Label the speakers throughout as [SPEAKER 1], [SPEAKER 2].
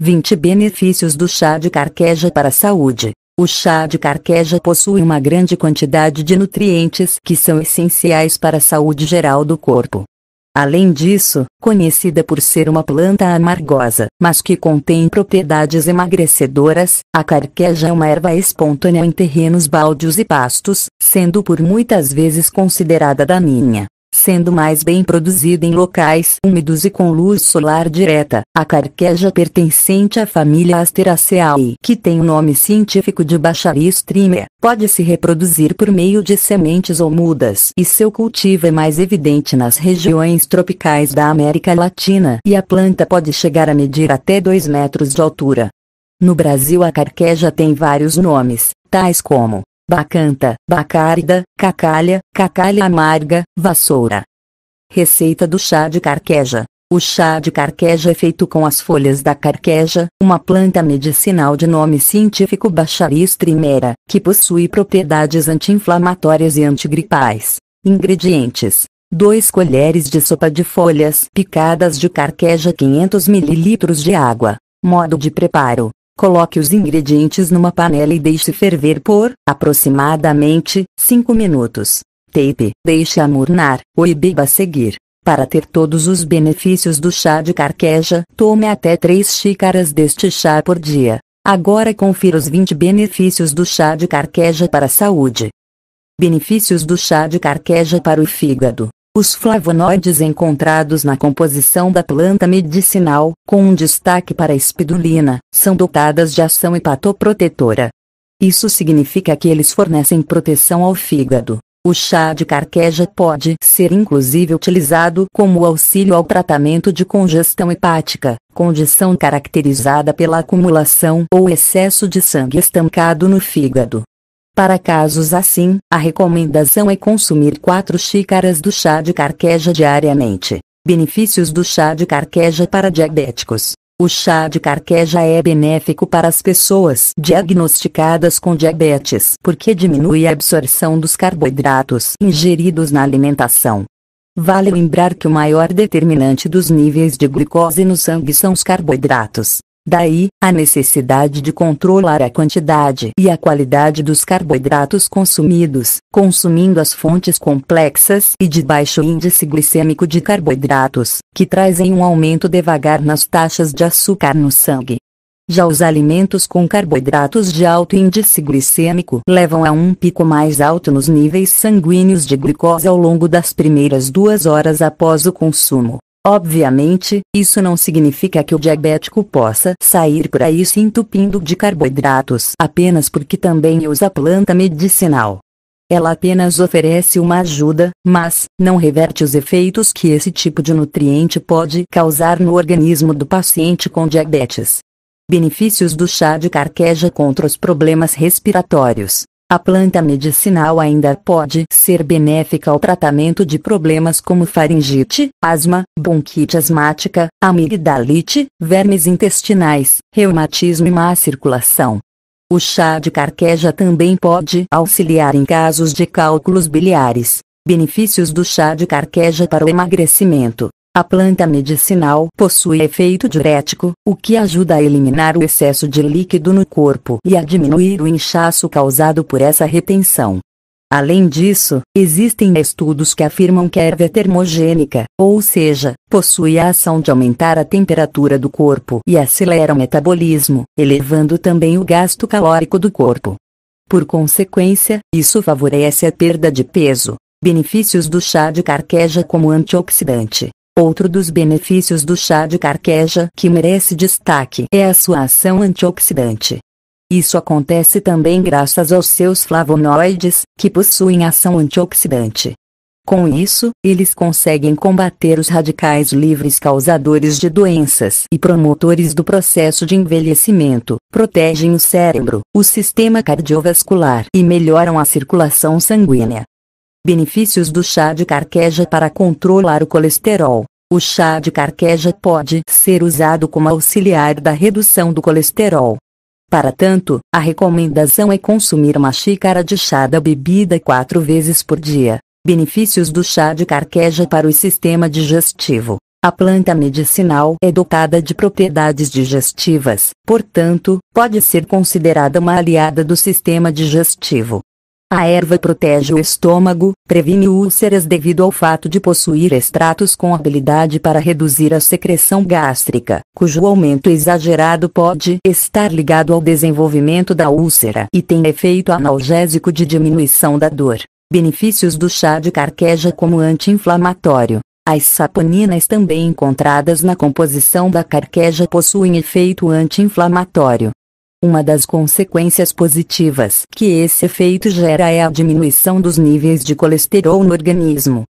[SPEAKER 1] 20 Benefícios do chá de carqueja para a saúde. O chá de carqueja possui uma grande quantidade de nutrientes que são essenciais para a saúde geral do corpo. Além disso, conhecida por ser uma planta amargosa, mas que contém propriedades emagrecedoras, a carqueja é uma erva espontânea em terrenos baldios e pastos, sendo por muitas vezes considerada daninha sendo mais bem produzida em locais úmidos e com luz solar direta. A carqueja pertencente à família Asteraceae, que tem o nome científico de Bacharistrimia, pode se reproduzir por meio de sementes ou mudas e seu cultivo é mais evidente nas regiões tropicais da América Latina e a planta pode chegar a medir até 2 metros de altura. No Brasil a carqueja tem vários nomes, tais como bacanta, bacárida, cacalha, cacalha amarga, vassoura. Receita do chá de carqueja. O chá de carqueja é feito com as folhas da carqueja, uma planta medicinal de nome científico Bacharis trimera, que possui propriedades anti-inflamatórias e antigripais. Ingredientes: 2 colheres de sopa de folhas picadas de carqueja, 500 ml de água. Modo de preparo: Coloque os ingredientes numa panela e deixe ferver por, aproximadamente, 5 minutos. Tape. Deixe amurnar, ou beba a seguir. Para ter todos os benefícios do chá de carqueja, tome até 3 xícaras deste chá por dia. Agora confira os 20 benefícios do chá de carqueja para a saúde. Benefícios do chá de carqueja para o fígado os flavonoides encontrados na composição da planta medicinal, com um destaque para a espidulina, são dotadas de ação hepatoprotetora. Isso significa que eles fornecem proteção ao fígado. O chá de carqueja pode ser inclusive utilizado como auxílio ao tratamento de congestão hepática, condição caracterizada pela acumulação ou excesso de sangue estancado no fígado. Para casos assim, a recomendação é consumir 4 xícaras do chá de carqueja diariamente. Benefícios do chá de carqueja para diabéticos. O chá de carqueja é benéfico para as pessoas diagnosticadas com diabetes porque diminui a absorção dos carboidratos ingeridos na alimentação. Vale lembrar que o maior determinante dos níveis de glicose no sangue são os carboidratos. Daí, a necessidade de controlar a quantidade e a qualidade dos carboidratos consumidos, consumindo as fontes complexas e de baixo índice glicêmico de carboidratos, que trazem um aumento devagar nas taxas de açúcar no sangue. Já os alimentos com carboidratos de alto índice glicêmico levam a um pico mais alto nos níveis sanguíneos de glicose ao longo das primeiras duas horas após o consumo. Obviamente, isso não significa que o diabético possa sair por aí se entupindo de carboidratos apenas porque também usa planta medicinal. Ela apenas oferece uma ajuda, mas não reverte os efeitos que esse tipo de nutriente pode causar no organismo do paciente com diabetes. Benefícios do chá de carqueja contra os problemas respiratórios. A planta medicinal ainda pode ser benéfica ao tratamento de problemas como faringite, asma, bronquite asmática, amigdalite, vermes intestinais, reumatismo e má circulação. O chá de carqueja também pode auxiliar em casos de cálculos biliares. Benefícios do chá de carqueja para o emagrecimento. A planta medicinal possui efeito diurético, o que ajuda a eliminar o excesso de líquido no corpo e a diminuir o inchaço causado por essa retenção. Além disso, existem estudos que afirmam que a erva é termogênica, ou seja, possui a ação de aumentar a temperatura do corpo e acelera o metabolismo, elevando também o gasto calórico do corpo. Por consequência, isso favorece a perda de peso. Benefícios do chá de carqueja como antioxidante. Outro dos benefícios do chá de carqueja que merece destaque é a sua ação antioxidante. Isso acontece também graças aos seus flavonoides, que possuem ação antioxidante. Com isso, eles conseguem combater os radicais livres causadores de doenças e promotores do processo de envelhecimento, protegem o cérebro, o sistema cardiovascular e melhoram a circulação sanguínea. Benefícios do chá de carqueja para controlar o colesterol. O chá de carqueja pode ser usado como auxiliar da redução do colesterol. Para tanto, a recomendação é consumir uma xícara de chá da bebida quatro vezes por dia. Benefícios do chá de carqueja para o sistema digestivo. A planta medicinal é dotada de propriedades digestivas, portanto, pode ser considerada uma aliada do sistema digestivo. A erva protege o estômago, previne úlceras devido ao fato de possuir extratos com habilidade para reduzir a secreção gástrica, cujo aumento exagerado pode estar ligado ao desenvolvimento da úlcera e tem efeito analgésico de diminuição da dor. Benefícios do chá de carqueja como anti-inflamatório. As saponinas também encontradas na composição da carqueja possuem efeito anti-inflamatório. Uma das consequências positivas que esse efeito gera é a diminuição dos níveis de colesterol no organismo.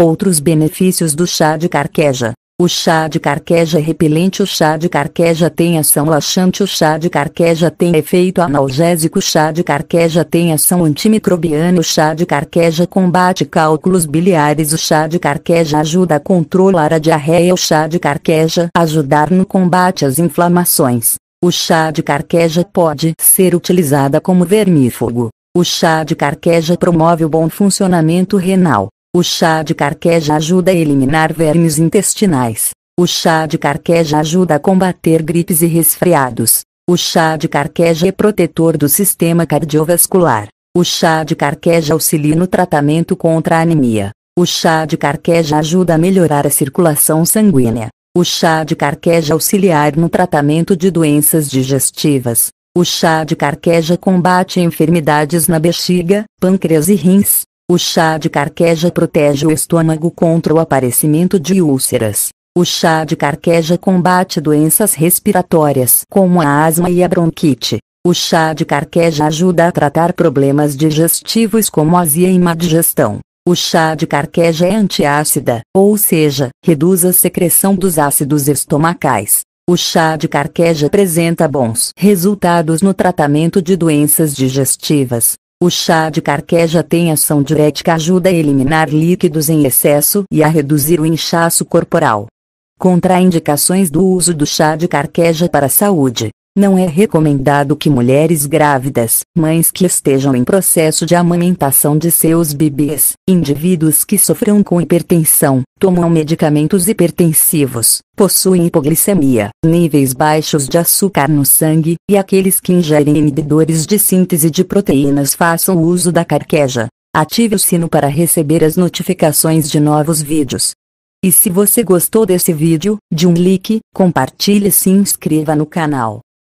[SPEAKER 1] Outros benefícios do chá de carqueja. O chá de carqueja é repelente, o chá de carqueja tem ação laxante, o chá de carqueja tem efeito analgésico, o chá de carqueja tem ação antimicrobiana, o chá de carqueja combate cálculos biliares, o chá de carqueja ajuda a controlar a diarreia, o chá de carqueja ajudar no combate às inflamações. O chá de carqueja pode ser utilizada como vermífugo. O chá de carqueja promove o bom funcionamento renal. O chá de carqueja ajuda a eliminar vermes intestinais. O chá de carqueja ajuda a combater gripes e resfriados. O chá de carqueja é protetor do sistema cardiovascular. O chá de carqueja auxilia no tratamento contra a anemia. O chá de carqueja ajuda a melhorar a circulação sanguínea. O chá de carqueja auxiliar no tratamento de doenças digestivas. O chá de carqueja combate enfermidades na bexiga, pâncreas e rins. O chá de carqueja protege o estômago contra o aparecimento de úlceras. O chá de carqueja combate doenças respiratórias como a asma e a bronquite. O chá de carqueja ajuda a tratar problemas digestivos como azia e má digestão. O chá de carqueja é antiácida, ou seja, reduz a secreção dos ácidos estomacais. O chá de carqueja apresenta bons resultados no tratamento de doenças digestivas. O chá de carqueja tem ação diurética, ajuda a eliminar líquidos em excesso e a reduzir o inchaço corporal. Contraindicações do uso do chá de carqueja para a saúde. Não é recomendado que mulheres grávidas, mães que estejam em processo de amamentação de seus bebês, indivíduos que sofram com hipertensão, tomam medicamentos hipertensivos, possuem hipoglicemia, níveis baixos de açúcar no sangue, e aqueles que ingerem inibidores de síntese de proteínas façam uso da carqueja. Ative o sino para receber as notificações de novos vídeos. E se você gostou desse vídeo, de um like, compartilhe e se inscreva no canal.